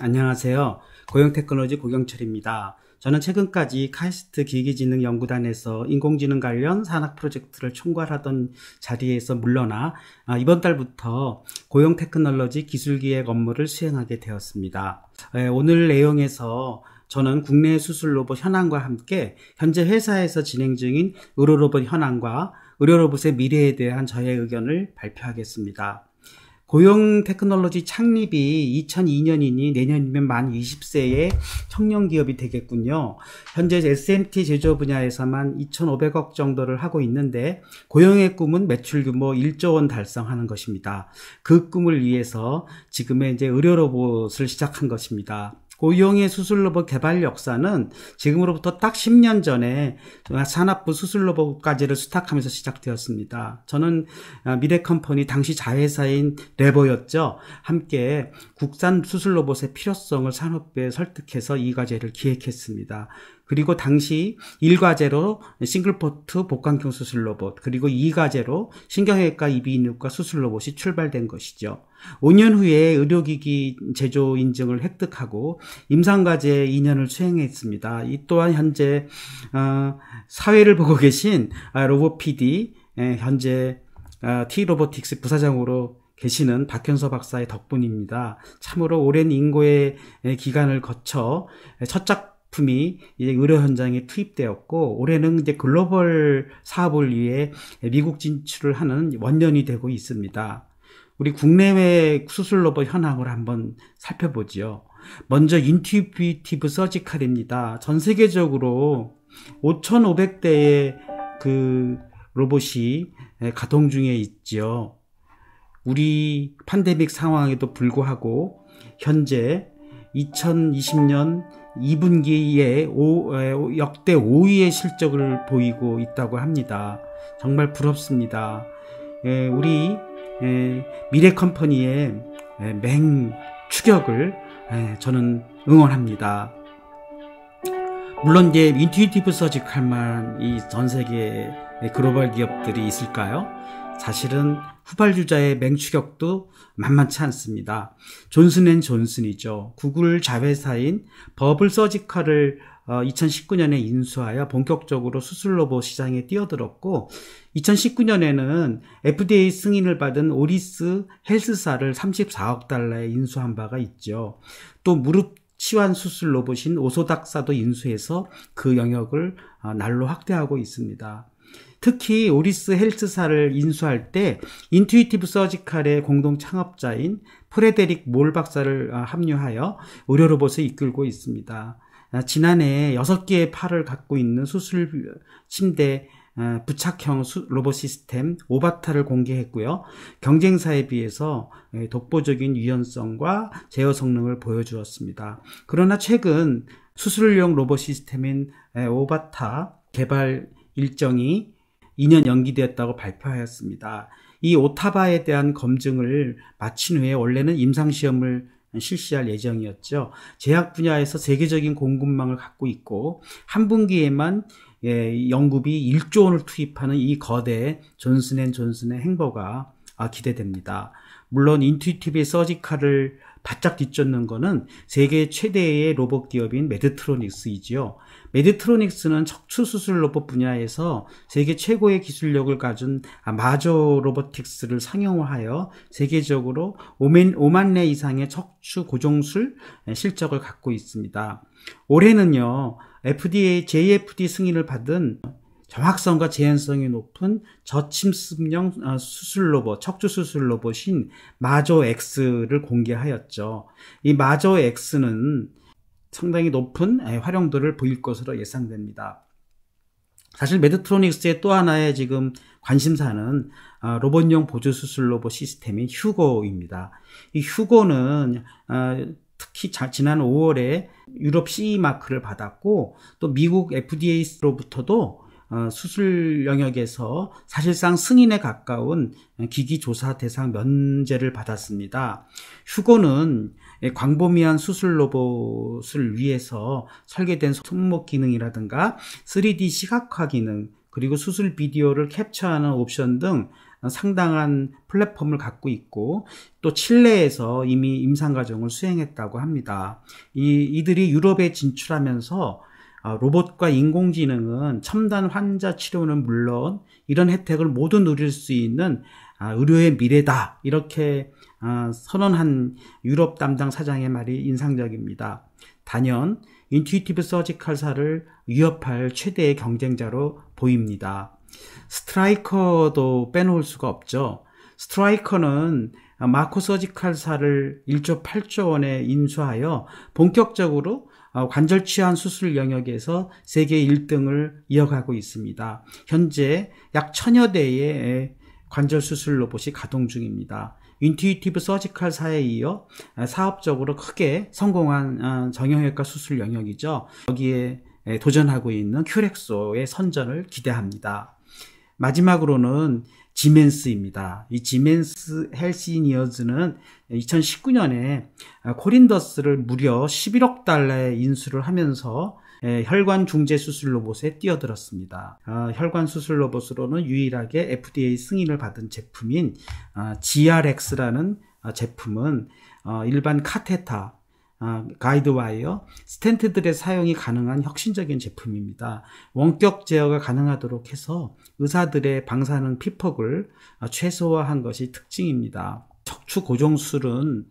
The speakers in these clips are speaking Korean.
안녕하세요. 고용테크놀로지 고경철입니다. 저는 최근까지 카이스트 기기지능연구단에서 인공지능 관련 산학 프로젝트를 총괄하던 자리에서 물러나 아, 이번 달부터 고용테크놀로지 기술기획 업무를 수행하게 되었습니다. 오늘 내용에서 저는 국내 수술 로봇 현황과 함께 현재 회사에서 진행 중인 의료로봇 현황과 의료로봇의 미래에 대한 저의 의견을 발표하겠습니다. 고용 테크놀로지 창립이 2002년이니 내년이면 만 20세의 청년 기업이 되겠군요. 현재 SMT 제조 분야에서만 2,500억 정도를 하고 있는데 고용의 꿈은 매출 규모 1조 원 달성하는 것입니다. 그 꿈을 위해서 지금의 이제 의료 로봇을 시작한 것입니다. 고용의 수술로봇 개발 역사는 지금으로부터 딱 10년 전에 산업부 수술로봇까지를 수탁하면서 시작되었습니다. 저는 아, 미래컴퍼니 당시 자회사인 레버였죠. 함께 국산 수술로봇의 필요성을 산업부에 설득해서 이 과제를 기획했습니다. 그리고 당시 1과제로 싱글포트 복강경 수술 로봇, 그리고 2과제로 신경외과 이비인후과 수술 로봇이 출발된 것이죠. 5년 후에 의료기기 제조 인증을 획득하고 임상과제 2년을 수행했습니다. 이 또한 현재 어, 사회를 보고 계신 아, 로봇 PD, 예, 현재 아, T로보틱스 부사장으로 계시는 박현서 박사의 덕분입니다. 참으로 오랜 인고의 기간을 거쳐 첫 작, 품 품이 이제 의료 현장에 투입되었고 올해는 이제 글로벌 사업을 위해 미국 진출을 하는 원년이 되고 있습니다. 우리 국내외 수술 로봇 현황을 한번 살펴보지요. 먼저 인튜비티브 서지칼입니다. 전 세계적으로 5,500대의 그 로봇이 가동 중에 있죠 우리 판데믹 상황에도 불구하고 현재 2020년 2분기에 오, 역대 5위의 실적을 보이고 있다고 합니다. 정말 부럽습니다. 에, 예, 우리 에, 예, 미래컴퍼니의 예, 맹 추격을 저는 응원합니다. 물론 이제 인튜이티브 서지할만이 전 세계 글로벌 기업들이 있을까요? 사실은 후발주자의 맹추격도 만만치 않습니다. 존슨앤존슨이죠. 구글 자회사인 버블 서지컬을 2019년에 어, 인수하여 본격적으로 수술 로봇 시장에 뛰어들었고 2019년에는 FDA 승인을 받은 오리스 헬스사를 34억 달러에 인수한 바가 있죠. 또 무릎 치환 수술 로봇인 오소닥사도 인수해서 그 영역을 어, 날로 확대하고 있습니다. 특히 오리스 헬스사를 인수할 때 인튜이티브 서지칼의 공동 창업자인 프레데릭 몰 박사를 아, 합류하여 의료 로봇을 이끌고 있습니다. 아, 지난해 6개의 팔을 갖고 있는 수술 침대 아, 부착형 로봇 시스템 오바타를 공개했고요. 경쟁사에 비해서 예, 독보적인 유연성과 제어 성능을 보여주었습니다. 그러나 최근 수술용 로봇 시스템인 예, 오바타 개발 일정이 2년 연기되었다고 발표하였습니다. 이 오타바에 대한 검증을 마친 후에 원래는 임상시험을 실시할 예정이었죠. 제약 분야에서 세계적인 공급망을 갖고 있고 한 분기에만 예, 영국이 1조 원을 투입하는 이 거대 존슨앤존슨의 행보가 아, 기대됩니다. 물론 인튜이티브 서지컬을 바짝 뒤쫓는 것은 세계 최대의 로봇 기업인 메드트로닉스이지요. 메디트로닉스는 척추 수술 로봇 분야에서 세계 최고의 기술력을 가진 마저 로보틱스를 상용화하여 세계적으로 5만 례 이상의 척추 고정술 실적을 갖고 있습니다. 올해는요, FDA, JFD 승인을 받은 정확성과 재현성이 높은 저침습형 어, 수술 로봇, 척추 수술 로봇인 마저 X를 공개하였죠. 이 마저 X는 상당히 높은 예, 활용도를 보일 것으로 예상됩니다. 사실 메드트로닉스의 또 하나의 지금 관심사는 아, 로봇용 보조 수술 로봇 시스템인 휴고입니다. 이 휴고는 아, 특히 지난 5월에 유럽 CE 마크를 받았고 또 미국 FDA로부터도 어, 수술 영역에서 사실상 승인에 가까운 기기 조사 대상 면제를 받았습니다. 휴고는 예, 광범위한 수술 로봇을 위해서 설계된 손목 기능이라든가 3D 시각화 기능 그리고 수술 비디오를 캡처하는 옵션 등 상당한 플랫폼을 갖고 있고 또 칠레에서 이미 임상 과정을 수행했다고 합니다. 이, 이들이 유럽에 진출하면서 아, 로봇과 인공지능은 첨단 환자 치료는 물론 이런 혜택을 모두 누릴 수 있는 아, 의료의 미래다 이렇게 어, 선언한 유럽 담당 사장의 말이 인상적입니다. 단연 인튜이티브 서지칼사를 위협할 최대의 경쟁자로 보입니다. 스트라이커도 빼놓을 수가 없죠. 스트라이커는 마코 서지칼사를 1조 8조 원에 인수하여 본격적으로 어, 관절 치환 수술 영역에서 세계 1등을 이어가고 있습니다. 현재 약 천여 대의 관절 수술 로봇이 가동 중입니다. 인튜이티브 서지컬 사에 이어 사업적으로 크게 성공한 어, 정형외과 수술 영역이죠. 여기에 도전하고 있는 큐렉소의 선전을 기대합니다. 마지막으로는 지멘스입니다. 이 지멘스 헬시니어즈는 2019년에 아, 코린더스를 무려 11억 달러에 인수를 하면서 혈관 중재 수술 로봇에 뛰어들었습니다. 아, 혈관 수술 로봇으로는 유일하게 FDA 승인을 받은 제품인 아, GRX라는 아, 제품은 어, 일반 카테타 아, 가이드와이어, 스탠트들의 사용이 가능한 혁신적인 제품입니다. 원격 제어가 가능하도록 해서 의사들의 방사능 피폭을 아, 최소화한 것이 특징입니다. 척추 고정술은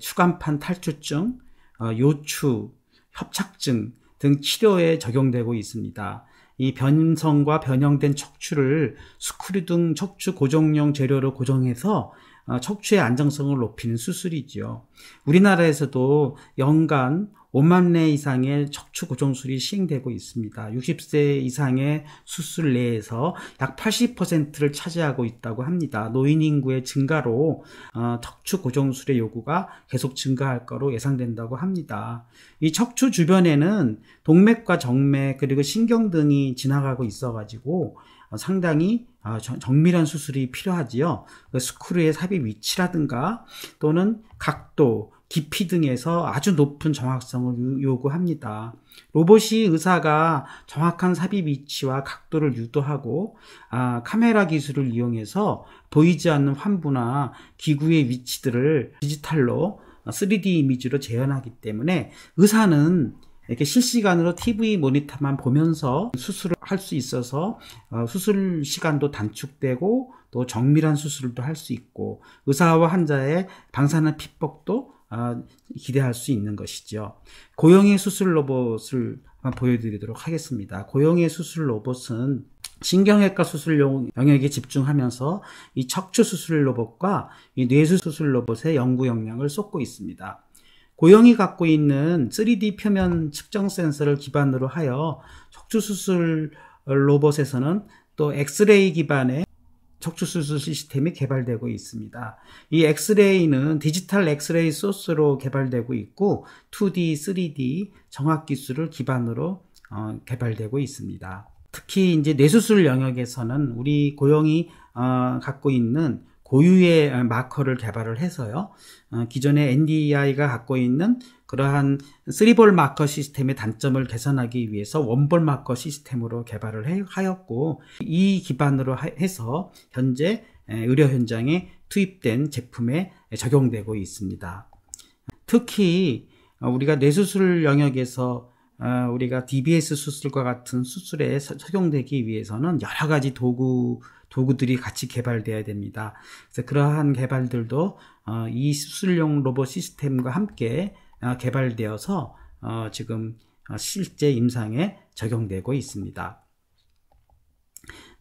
추간판 탈출증, 어, 요추, 협착증, 등 치료에 적용되고 있습니다. 이 변성과 변형된 척추를 스크류 등 척추 고정용 재료로 고정해서 어, 척추의 안정성을 높이는 수술이지요. 우리나라에서도 연간 5만 례 이상의 척추 고정술이 시행되고 있습니다. 60세 이상의 수술 내에서 약 80%를 차지하고 있다고 합니다. 노인 인구의 증가로 어, 척추 고정술의 요구가 계속 증가할 것으로 예상된다고 합니다. 이 척추 주변에는 동맥과 정맥 그리고 신경 등이 지나가고 있어가지고 어, 상당히 어, 정밀한 수술이 필요하지요. 그 스크류의 삽입 위치라든가 또는 각도 깊이 등에서 아주 높은 정확성을 요구합니다. 로봇이 의사가 정확한 삽입 위치와 각도를 유도하고 아, 카메라 기술을 이용해서 보이지 않는 환부나 기구의 위치들을 디지털로 3D 아, 이미지로 재현하기 때문에 의사는 이렇게 실시간으로 TV 모니터만 보면서 수술을 할 수 있어서 아, 수술 시간도 단축되고 또 정밀한 수술도 할 수 있고 의사와 환자의 방사능 피폭도 아, 기대할 수 있는 것이죠. 고형의 수술 로봇을 보여드리도록 하겠습니다. 고형의 수술 로봇은 신경외과 수술 영역에 집중하면서 이 척추 수술 로봇과 이 뇌수 수술 로봇의 연구 역량을 쏟고 있습니다. 고형이 갖고 있는 3D 표면 측정 센서를 기반으로 하여 척추 수술 로봇에서는 또 엑스레이 기반의 척추 수술 시스템이 개발되고 있습니다. 이 엑스레이는 디지털 엑스레이 소스로 개발되고 있고 2D, 3D 정확 기술을 기반으로 어, 개발되고 있습니다. 특히 이제 뇌수술 영역에서는 우리 고용이 어, 갖고 있는 고유의 아, 마커를 개발을 해서요. 어, 기존의 NDI가 갖고 있는 그러한 3볼 마커 시스템의 단점을 개선하기 위해서 원볼 마커 시스템으로 개발을 하였고 이 기반으로 해서 현재 의료 현장에 투입된 제품에 적용되고 있습니다. 특히 어, 우리가 뇌수술 영역에서 어, 우리가 DBS 수술과 같은 수술에 적용되기 위해서는 여러 가지 도구 도구들이 같이 개발돼야 됩니다. 그래서 그러한 개발들도 어, 이 수술용 로봇 시스템과 함께 아, 개발되어서 어, 지금 어, 실제 임상에 적용되고 있습니다.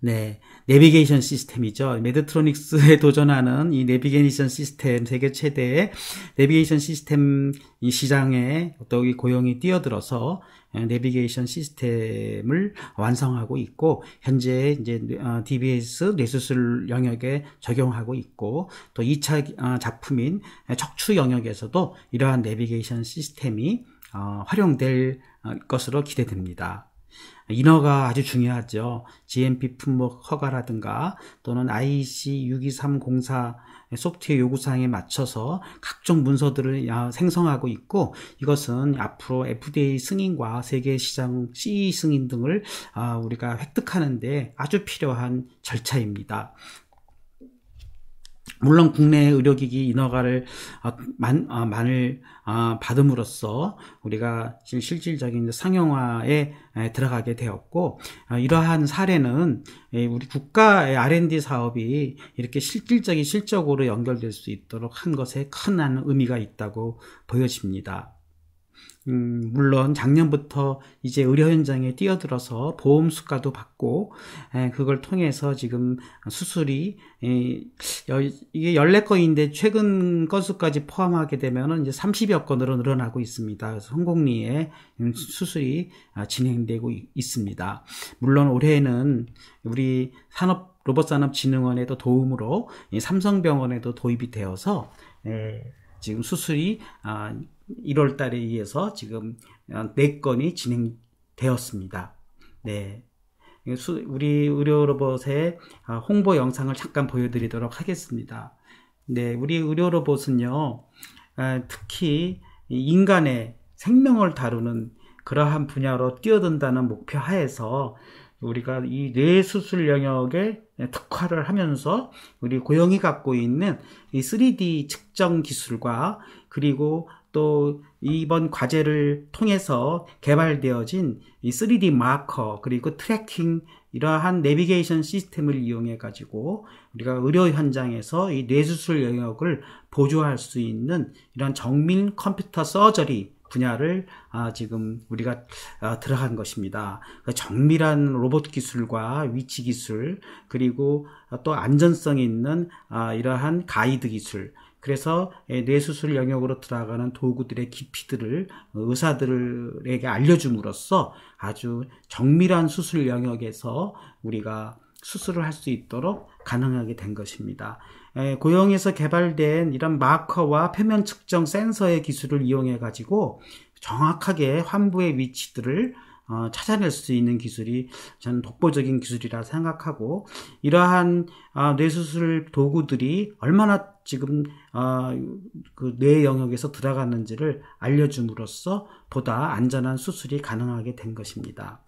네, 내비게이션 시스템이죠. 메드트로닉스에 도전하는 이 내비게이션 시스템 세계 최대의 내비게이션 시스템 이 시장에 어떤 고용이 뛰어들어서 예, 내비게이션 시스템을 완성하고 있고 현재 이제 어, DBS 뇌수술 영역에 적용하고 있고 또 2차 어, 작품인 척추 영역에서도 이러한 내비게이션 시스템이 어, 활용될 것으로 기대됩니다. 인허가 아주 중요하죠. GMP 품목 허가라든가 또는 IEC 62304 소프트웨어 요구사항에 맞춰서 각종 문서들을 생성하고 있고 이것은 앞으로 FDA 승인과 세계 시장 CE 승인 등을 아, 우리가 획득하는데 아주 필요한 절차입니다. 물론 국내 의료기기 인허가를 아, 만, 아, 만을 아, 받음으로써 우리가 실질적인 상용화에 에, 들어가게 되었고 아, 이러한 사례는 에, 우리 국가의 R&D 사업이 이렇게 실질적인 실적으로 연결될 수 있도록 한 것에 큰 의미가 있다고 보여집니다. 음, 물론 작년부터 이제 의료 현장에 뛰어들어서 보험 수가도 받고 에, 예, 그걸 통해서 지금 수술이 에, 예, 여, 이게 열네 건인데 최근 건수까지 포함하게 되면 이제 30여 건으로 늘어나고 있습니다. 그래서 성공리에 수술이 아, 진행되고 있습니다. 물론 올해는 우리 산업 로봇산업진흥원에도 도움으로 삼성병원에도 도입이 되어서 에, 예, 지금 수술이 1월 아, 달에 의해서 지금 4건이 진행되었습니다. 네. 우리 의료로봇의 아, 홍보 영상을 잠깐 보여드리도록 하겠습니다. 네, 우리 의료로봇은요, 아, 특히 인간의 생명을 다루는 그러한 분야로 뛰어든다는 목표 하에서 우리가 이 뇌수술 영역에 특화를 하면서 우리 고용이 갖고 있는 이 3D 측정 기술과 그리고 또 이번 과제를 통해서 개발되어진 이 3D 마커 그리고 트래킹 이러한 내비게이션 시스템을 이용해 가지고 우리가 의료 현장에서 이 뇌수술 영역을 보조할 수 있는 이런 정밀 컴퓨터 서저리 분야를 아, 지금 우리가 아, 들어간 것입니다. 그러니까 정밀한 로봇 기술과 위치 기술 그리고 또 안전성이 있는 아, 이러한 가이드 기술 그래서 뇌수술 영역으로 들어가는 도구들의 깊이들을 의사들에게 알려줌으로써 아주 정밀한 수술 영역에서 우리가 수술을 할 수 있도록 가능하게 된 것입니다. 고용에서 개발된 이런 마커와 표면 측정 센서의 기술을 이용해 가지고 정확하게 환부의 위치들을 어, 찾아낼 수 있는 기술이 저는 독보적인 기술이라 생각하고 이러한 어, 뇌수술 도구들이 얼마나 지금 어, 그뇌 영역에서 들어갔는지를 알려줌으로써 보다 안전한 수술이 가능하게 된 것입니다.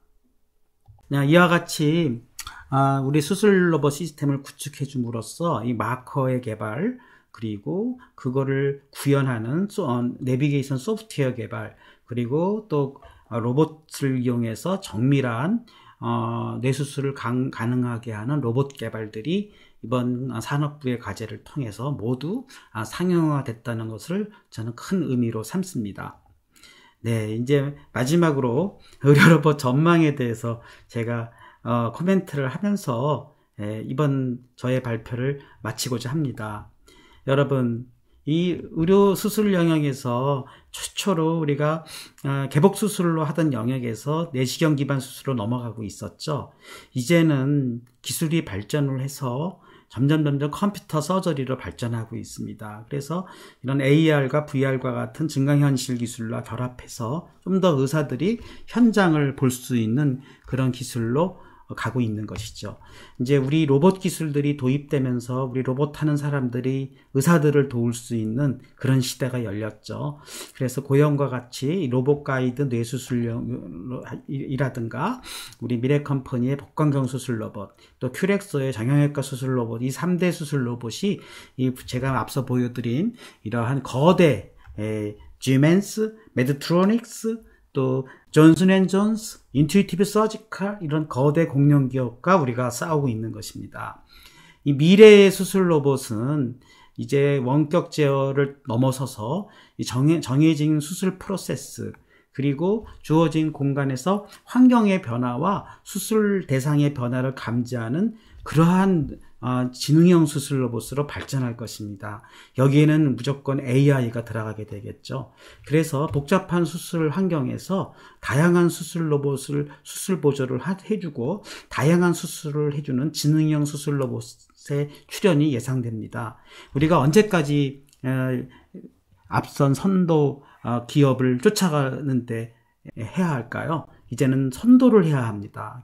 네, 이와 같이 아, 우리 수술 로봇 시스템을 구축해 줌으로써 이 마커의 개발 그리고 그거를 구현하는 어, 내비게이션 소프트웨어 개발 그리고 또 로봇을 이용해서 정밀한 어, 뇌수술을 강, 가능하게 하는 로봇 개발들이 이번 산업부의 과제를 통해서 모두 아, 상용화됐다는 것을 저는 큰 의미로 삼습니다. 네, 이제 마지막으로 의료로봇 전망에 대해서 제가 어, 코멘트를 하면서 예, 이번 저의 발표를 마치고자 합니다. 여러분, 이 의료 수술 영역에서 최초로 우리가 어, 개복 수술로 하던 영역에서 내시경 기반 수술로 넘어가고 있었죠. 이제는 기술이 발전을 해서 점점 점점 컴퓨터 서저리로 발전하고 있습니다. 그래서 이런 AR과 VR과 같은 증강현실 기술과 결합해서 좀 더 의사들이 현장을 볼 수 있는 그런 기술로 가고 있는 것이죠. 이제 우리 로봇 기술들이 도입되면서 우리 로봇 하는 사람들이 의사들을 도울 수 있는 그런 시대가 열렸죠. 그래서 고영과 같이 로봇 가이드 뇌수술이라든가 우리 미래컴퍼니의 복강경 수술 로봇, 또 큐렉서의 장형외과 수술 로봇, 이 3대 수술 로봇이 이 제가 앞서 보여드린 이러한 거대 에, 지멘스, 메드트로닉스, 또 존슨앤존스, 인튜이티브 서지컬 이런 거대 공룡 기업과 우리가 싸우고 있는 것입니다. 이 미래의 수술 로봇은 이제 원격 제어를 넘어서서 정해, 정해진 수술 프로세스 그리고 주어진 공간에서 환경의 변화와 수술 대상의 변화를 감지하는 그러한 아, 지능형 수술 로봇으로 발전할 것입니다. 여기에는 무조건 AI가 들어가게 되겠죠. 그래서 복잡한 수술 환경에서 다양한 수술 로봇을 수술 보조를 해주고 다양한 수술을 해주는 지능형 수술 로봇의 출현이 예상됩니다. 우리가 언제까지 에, 앞선 선도 어, 기업을 쫓아가는데 해야 할까요? 이제는 선도를 해야 합니다.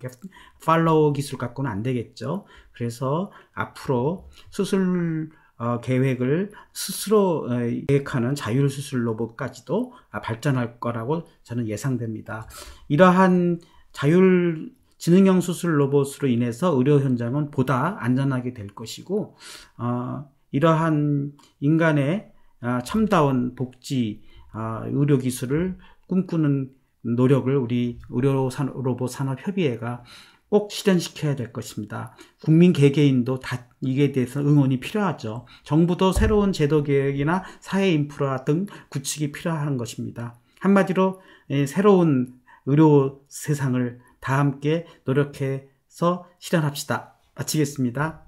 팔로우 기술 갖고는 안 되겠죠. 그래서 앞으로 수술 어, 계획을 스스로 어, 계획하는 자율 수술 로봇까지도 아, 발전할 거라고 저는 예상됩니다. 이러한 자율 지능형 수술 로봇으로 인해서 의료 현장은 보다 안전하게 될 것이고 어, 이러한 인간의 참다운 아, 복지 아, 의료 기술을 꿈꾸는 노력을 우리 의료로보 산업협의회가 꼭 실현시켜야 될 것입니다. 국민 개개인도 다 이게 대해서 응원이 필요하죠. 정부도 새로운 제도 개혁이나 사회 인프라 등 구축이 필요한 것입니다. 한마디로 예, 새로운 의료 세상을 다 함께 노력해서 실현합시다. 마치겠습니다.